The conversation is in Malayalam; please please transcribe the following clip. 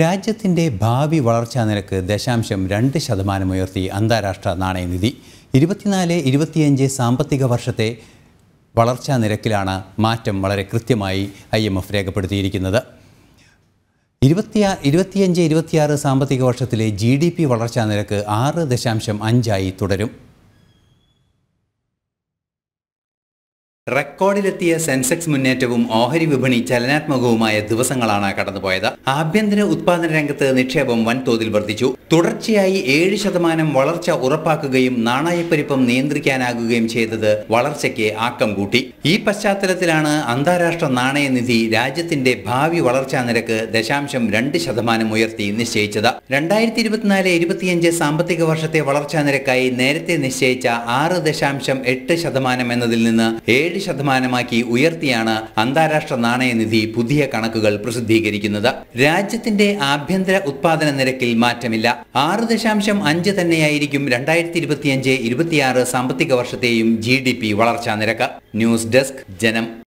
രാജ്യത്തിൻ്റെ ഭാവി വളർച്ചാ നിരക്ക് ദശാംശം രണ്ട് ശതമാനമുയർത്തി അന്താരാഷ്ട്ര നാണയനിധി ഇരുപത്തിനാല് ഇരുപത്തിയഞ്ച് സാമ്പത്തിക വർഷത്തെ വളർച്ചാ നിരക്കിലാണ് മാറ്റം വളരെ കൃത്യമായി ഐ എം എഫ് രേഖപ്പെടുത്തിയിരിക്കുന്നത് ഇരുപത്തി ഇരുപത്തിയഞ്ച് ഇരുപത്തിയാറ് സാമ്പത്തിക വർഷത്തിലെ ജി ഡി പി വളർച്ചാ നിരക്ക് ആറ് ദശാംശം അഞ്ചായി തുടരും റെക്കോർഡിലെത്തിയ സെൻസെക്സ് മുന്നേറ്റവും ഓഹരി വിപണി ചലനാത്മകവുമായ ദിവസങ്ങളാണ് കടന്നുപോയത് ആഭ്യന്തര ഉത്പാദന രംഗത്ത് നിക്ഷേപം വൻതോതിൽ വർദ്ധിച്ചു തുടർച്ചയായി ഏഴ് ശതമാനം വളർച്ച ഉറപ്പാക്കുകയും നാണയപ്പെരുപ്പം നിയന്ത്രിക്കാനാകുകയും ചെയ്തത് വളർച്ചയ്ക്ക് ആക്കം കൂട്ടി ഈ പശ്ചാത്തലത്തിലാണ് അന്താരാഷ്ട്ര നാണയനിധി രാജ്യത്തിന്റെ ഭാവി വളർച്ചാ നിരക്ക് ദശാംശം രണ്ട് ശതമാനം ഉയർത്തി നിശ്ചയിച്ചത് രണ്ടായിരത്തി ഇരുപത്തിനാല് ഇരുപത്തിയഞ്ച് സാമ്പത്തിക വർഷത്തെ വളർച്ചാ നിരക്കായി നേരത്തെ നിശ്ചയിച്ച ആറ് ദശാംശം എട്ട് ശതമാനം എന്നതിൽ നിന്ന് ഏഴ് ഏഴ് ശതമാനമാക്കി ഉയർത്തിയാണ് അന്താരാഷ്ട്ര നാണയനിധി പുതിയ കണക്കുകൾ പ്രസിദ്ധീകരിക്കുന്നത് രാജ്യത്തിന്റെ ആഭ്യന്തര ഉത്പാദന നിരക്കിൽ മാറ്റമില്ല ആറ് ദശാംശം അഞ്ച് തന്നെയായിരിക്കും രണ്ടായിരത്തി ഇരുപത്തിയഞ്ച് ഇരുപത്തിയാറ് സാമ്പത്തിക വർഷത്തെയും ജി ഡി പി വളർച്ചാ നിരക്ക് ന്യൂസ് ഡെസ്ക് ജനം